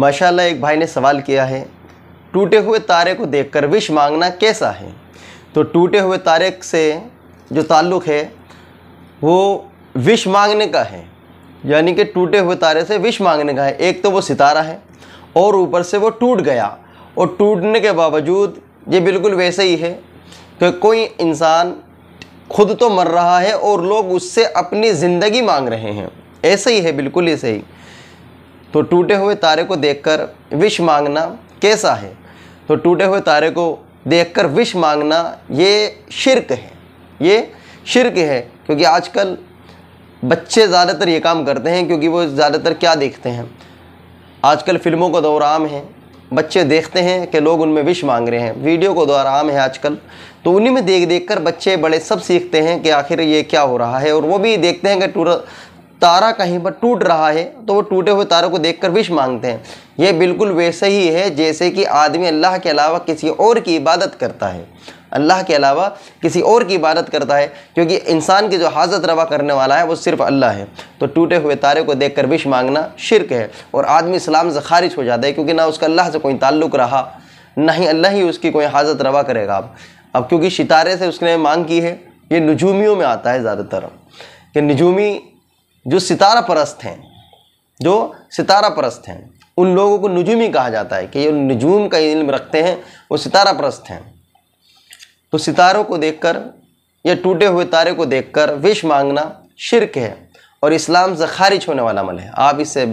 माशाल्लाह एक भाई ने सवाल किया है टूटे हुए तारे को देखकर विश मांगना कैसा है तो टूटे हुए तारे से जो ताल्लुक़ है वो विश मांगने का है यानी कि टूटे हुए तारे से विश मांगने का है एक तो वो सितारा है और ऊपर से वो टूट गया और टूटने के बावजूद ये बिल्कुल वैसे ही है कि कोई इंसान खुद तो मर रहा है और लोग उससे अपनी ज़िंदगी मांग रहे हैं ऐसे ही है बिल्कुल ऐसे ही तो टूटे हुए तारे को देखकर विश मांगना कैसा है तो टूटे हुए तारे को देखकर विश मांगना ये शिरक है ये शिरक है क्योंकि आजकल बच्चे ज़्यादातर ये काम करते हैं क्योंकि वो ज़्यादातर क्या देखते हैं आजकल फ़िल्मों का दौर आम है बच्चे देखते हैं कि लोग उनमें विश मांग रहे हैं वीडियो को दौर आम है आजकल तो उन्हीं में देख देख कर बच्चे बड़े सब सीखते हैं कि आखिर ये क्या हो रहा है और वो भी देखते हैं कि तारा कहीं पर टूट रहा है तो वो टूटे हुए तारों को देखकर विश मांगते हैं ये बिल्कुल वैसे ही है जैसे कि आदमी अल्लाह के अलावा किसी और की इबादत करता है अल्लाह के अलावा किसी और की इबादत करता है क्योंकि इंसान की जो हाजत रवा करने वाला है वो सिर्फ अल्लाह है तो टूटे हुए तारे को देख कर विश मांगना शिरक है और आदमी इस्लाम से खारिज हो जाता है क्योंकि ना उसका अल्लाह से कोई ताल्लुक़ रहा ना ही अल्लाह ही उसकी कोई हाजत रवा करेगा अब अब क्योंकि सितारे से उसने मांग की है ये नजूमियों में आता है ज़्यादातर कि नजूमी जो सितारा परस्त हैं जो सितारा परस्त हैं उन लोगों को नजूमी कहा जाता है कि ये नजूम का इल्म रखते हैं वो सितारा परस्त हैं तो सितारों को देखकर या टूटे हुए तारे को देखकर विश मांगना शिरक है और इस्लाम से खारिज होने वाला अमल है आप इससे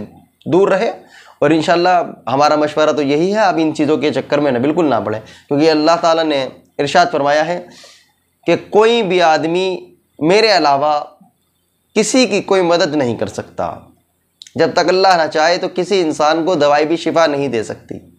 दूर रहे और इन हमारा मशवरा तो यही है आप इन चीज़ों के चक्कर में ना बिल्कुल ना पड़े क्योंकि अल्लाह ताला ने इरशाद फरमाया है कि कोई भी आदमी मेरे अलावा किसी की कोई मदद नहीं कर सकता जब तक अल्लाह ना चाहे तो किसी इंसान को दवाई भी शिफा नहीं दे सकती